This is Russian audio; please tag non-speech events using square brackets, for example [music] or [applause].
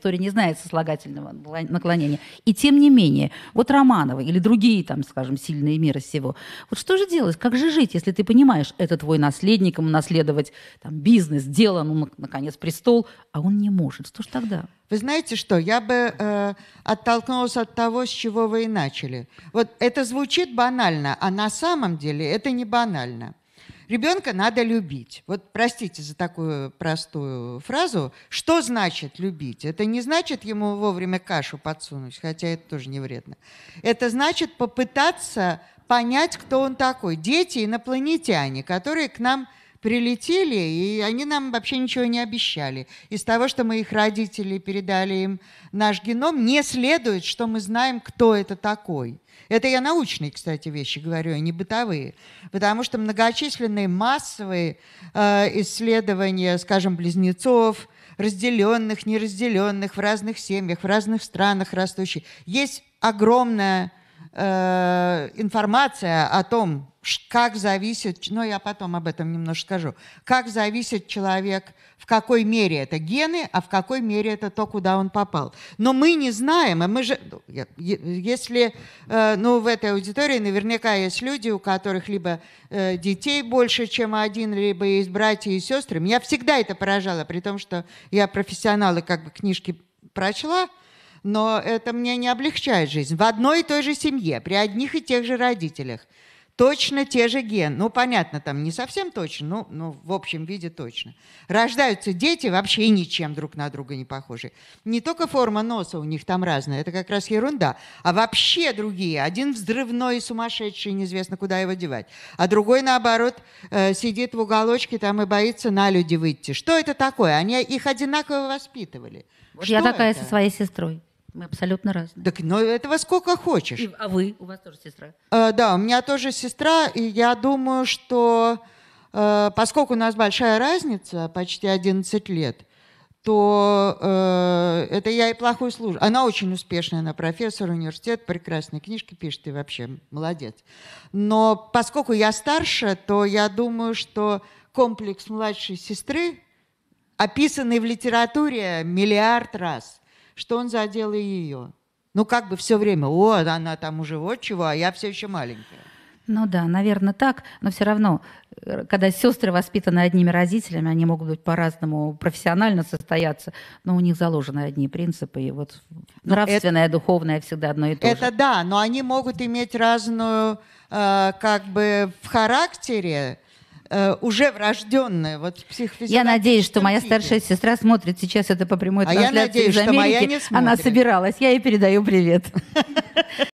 история не знает сослагательного наклонения. И тем не менее, вот Романова или другие, там, скажем, сильные мира всего, вот что же делать? Как же жить, если ты понимаешь, это твой наследник, ему наследовать там, бизнес, дело, ну, наконец, престол, а он не может. Что же тогда? Вы знаете что, я бы э, оттолкнулась от того, с чего вы и начали. Вот это звучит банально, а на самом деле это не банально. Ребенка надо любить. Вот простите за такую простую фразу. Что значит любить? Это не значит ему вовремя кашу подсунуть, хотя это тоже не вредно. Это значит попытаться понять, кто он такой. Дети инопланетяне, которые к нам – прилетели, и они нам вообще ничего не обещали. Из того, что мы их родители передали им наш геном, не следует, что мы знаем, кто это такой. Это я научные, кстати, вещи говорю, а не бытовые. Потому что многочисленные массовые э, исследования, скажем, близнецов, разделенных, неразделенных, в разных семьях, в разных странах растущих, есть огромная Э, информация о том, как зависит, но я потом об этом немножко скажу, как зависит человек, в какой мере это гены, а в какой мере это то, куда он попал. Но мы не знаем, а мы же, ну, если, э, ну, в этой аудитории наверняка есть люди, у которых либо э, детей больше, чем один, либо есть братья и сестры. Меня всегда это поражало, при том, что я профессионалы как бы книжки прочла, но это мне не облегчает жизнь. В одной и той же семье, при одних и тех же родителях, точно те же гены. Ну, понятно, там не совсем точно, но, но в общем виде точно. Рождаются дети вообще ничем друг на друга не похожи. Не только форма носа у них там разная, это как раз ерунда, а вообще другие. Один взрывной и сумасшедший, неизвестно, куда его девать. А другой, наоборот, э, сидит в уголочке там и боится на люди выйти. Что это такое? Они их одинаково воспитывали. Вот я такая это? со своей сестрой. Мы абсолютно разные. Так, но ну, этого сколько хочешь. И, а вы? У вас тоже сестра? Э, да, у меня тоже сестра, и я думаю, что э, поскольку у нас большая разница, почти 11 лет, то э, это я и плохую служу. Она очень успешная, она профессор, университет, прекрасные книжки пишет и вообще молодец. Но поскольку я старше, то я думаю, что комплекс младшей сестры, описанный в литературе миллиард раз, что он задел и ее. Ну, как бы все время, о, она там уже вот чего, а я все еще маленькая. Ну да, наверное, так, но все равно, э, когда сестры воспитаны одними родителями, они могут быть по-разному профессионально состояться, но у них заложены одни принципы, и вот ну, нравственное, это, духовное всегда одно и то это же. Это да, но они могут иметь разную, э, как бы в характере Э, уже врожденное вот психофизиологическое. Я надеюсь, что моя старшая сестра смотрит сейчас это по прямой а трансляции я надеюсь, из Америки. Что моя не Она собиралась. Я ей передаю привет. [laughs]